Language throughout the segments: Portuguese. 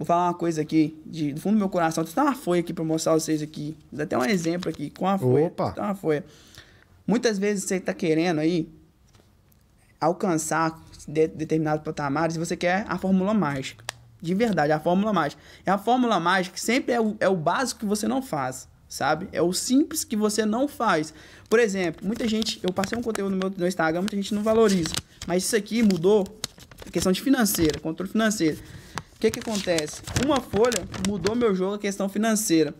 Vou falar uma coisa aqui de, do fundo do meu coração. Tem uma folha aqui para mostrar vocês aqui. Dá até um exemplo aqui com a folha. Opa! Tem uma folha. Muitas vezes você está querendo aí alcançar de, determinados patamares e você quer a fórmula mágica. De verdade, a fórmula mágica. É a fórmula mágica que sempre é o, é o básico que você não faz, sabe? É o simples que você não faz. Por exemplo, muita gente... Eu passei um conteúdo no meu no Instagram, muita gente não valoriza. Mas isso aqui mudou a questão de financeira, controle financeiro. O que, que acontece? Uma folha mudou meu jogo a questão financeira.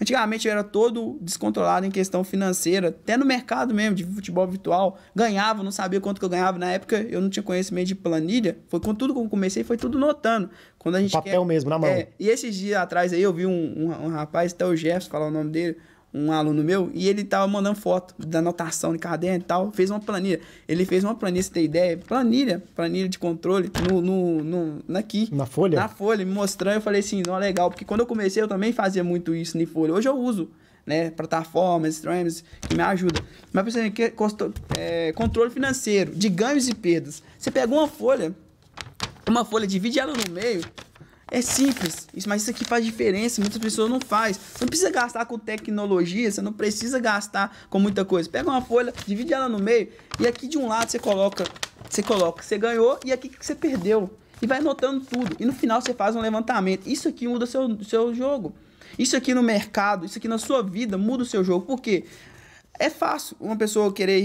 Antigamente eu era todo descontrolado em questão financeira, até no mercado mesmo de futebol virtual. Ganhava, não sabia quanto que eu ganhava. Na época eu não tinha conhecimento de planilha. Foi com tudo que eu comecei, foi tudo notando. Quando a gente o papel quer, mesmo, na mão. É, e esses dias atrás aí eu vi um, um, um rapaz, até o Jefferson falar o nome dele um aluno meu, e ele tava mandando foto da anotação de caderno e tal, fez uma planilha. Ele fez uma planilha, você tem ideia? Planilha, planilha de controle, no, no, no, naqui. Na folha? Na folha, me mostrando, eu falei assim, não, legal, porque quando eu comecei eu também fazia muito isso em folha. Hoje eu uso, né, plataformas, streams, que me ajuda. Mas pensando que é, controle financeiro, de ganhos e perdas. Você pegou uma folha, uma folha, divide ela no meio, é simples, mas isso aqui faz diferença, muitas pessoas não faz. Você não precisa gastar com tecnologia, você não precisa gastar com muita coisa. Pega uma folha, divide ela no meio e aqui de um lado você coloca, você coloca, você ganhou e aqui que você perdeu. E vai anotando tudo. E no final você faz um levantamento. Isso aqui muda seu seu jogo. Isso aqui no mercado, isso aqui na sua vida muda o seu jogo. Por quê? É fácil uma pessoa querer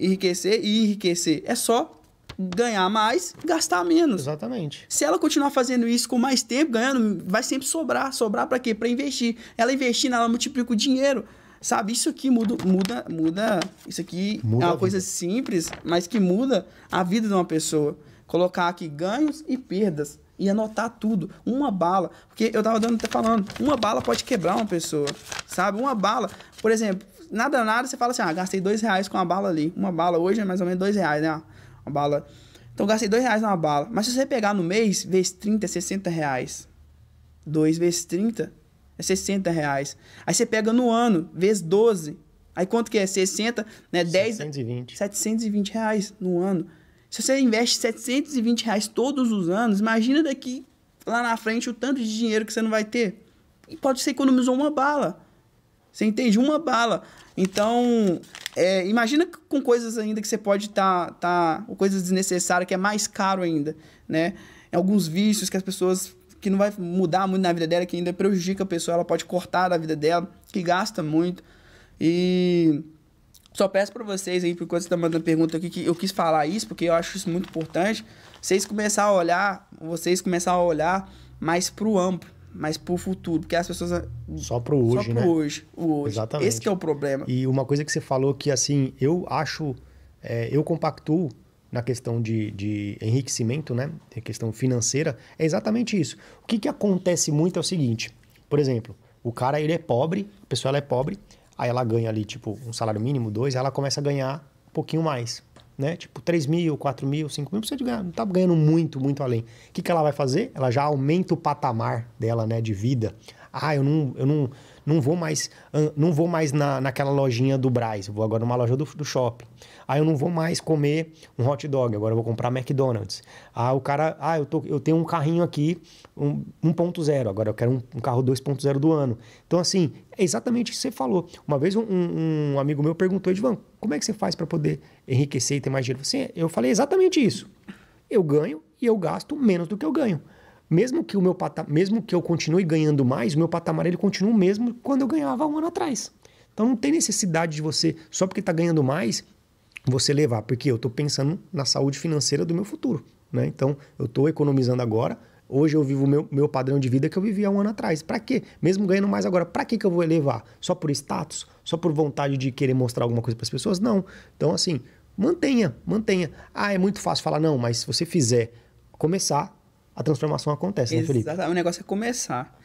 enriquecer e enriquecer. É só ganhar mais, gastar menos. Exatamente. Se ela continuar fazendo isso com mais tempo, ganhando, vai sempre sobrar. Sobrar para quê? Para investir. Ela investindo, ela multiplica o dinheiro. Sabe, isso aqui muda, muda, muda. Isso aqui muda é uma coisa simples, mas que muda a vida de uma pessoa. Colocar aqui ganhos e perdas e anotar tudo. Uma bala. Porque eu tava dando, até tá falando, uma bala pode quebrar uma pessoa, sabe? Uma bala, por exemplo, nada, nada, você fala assim, ah, gastei dois reais com a bala ali. Uma bala hoje é mais ou menos dois reais, né? uma bala. Então eu gastei dois reais numa bala. Mas se você pegar no mês, vezes 30 é 60 reais. 2 vezes 30 é 60 reais. Aí você pega no ano, vezes 12. Aí quanto que é? 60, né? 10. 720. 720 reais no ano. Se você investe 720 reais todos os anos, imagina daqui lá na frente o tanto de dinheiro que você não vai ter. E pode ser que você economizou uma bala. Você entende? Uma bala. Então, é, imagina com coisas ainda que você pode estar. Tá, tá, ou coisas desnecessárias que é mais caro ainda, né? Alguns vícios que as pessoas. que não vai mudar muito na vida dela, que ainda prejudica a pessoa, ela pode cortar da vida dela, que gasta muito. E. Só peço para vocês aí, por enquanto você tá mandando pergunta aqui, que eu quis falar isso, porque eu acho isso muito importante. Vocês começar a olhar, vocês começar a olhar mais pro amplo, mas pro futuro, porque as pessoas só pro hoje, só pro né? hoje, o hoje. Exatamente. Esse é o problema. E uma coisa que você falou que assim, eu acho é, eu compactuo na questão de, de enriquecimento, né? A questão financeira, é exatamente isso. O que, que acontece muito é o seguinte, por exemplo, o cara ele é pobre, a pessoa ela é pobre, aí ela ganha ali tipo um salário mínimo, dois, aí ela começa a ganhar um pouquinho mais, né? Tipo, 3 mil, 4 mil, 5 mil, precisa de ganhar, não está ganhando muito, muito além. O que, que ela vai fazer? Ela já aumenta o patamar dela, né, de vida. Ah, eu não, eu não, não vou mais, não vou mais na, naquela lojinha do Braz, vou agora numa loja do, do shopping. Aí ah, eu não vou mais comer um hot dog, agora eu vou comprar McDonald's. Ah, o cara, ah, eu, tô, eu tenho um carrinho aqui, um 1.0, agora eu quero um, um carro 2.0 do ano. Então, assim, é exatamente o que você falou. Uma vez um, um amigo meu perguntou, Edvan, como é que você faz para poder enriquecer e ter mais dinheiro? Assim, eu falei é exatamente isso. Eu ganho e eu gasto menos do que eu ganho mesmo que o meu mesmo que eu continue ganhando mais, o meu patamar ele continua o mesmo quando eu ganhava um ano atrás. Então não tem necessidade de você, só porque está ganhando mais, você levar, porque eu estou pensando na saúde financeira do meu futuro. Né? Então eu estou economizando agora. Hoje eu vivo o meu, meu padrão de vida que eu vivia um ano atrás. Para quê? Mesmo ganhando mais agora, para que, que eu vou elevar? Só por status? Só por vontade de querer mostrar alguma coisa para as pessoas? Não. Então, assim, mantenha, mantenha. Ah, é muito fácil falar, não, mas se você fizer, começar, a transformação acontece, né, Felipe? Exatamente, o negócio é começar.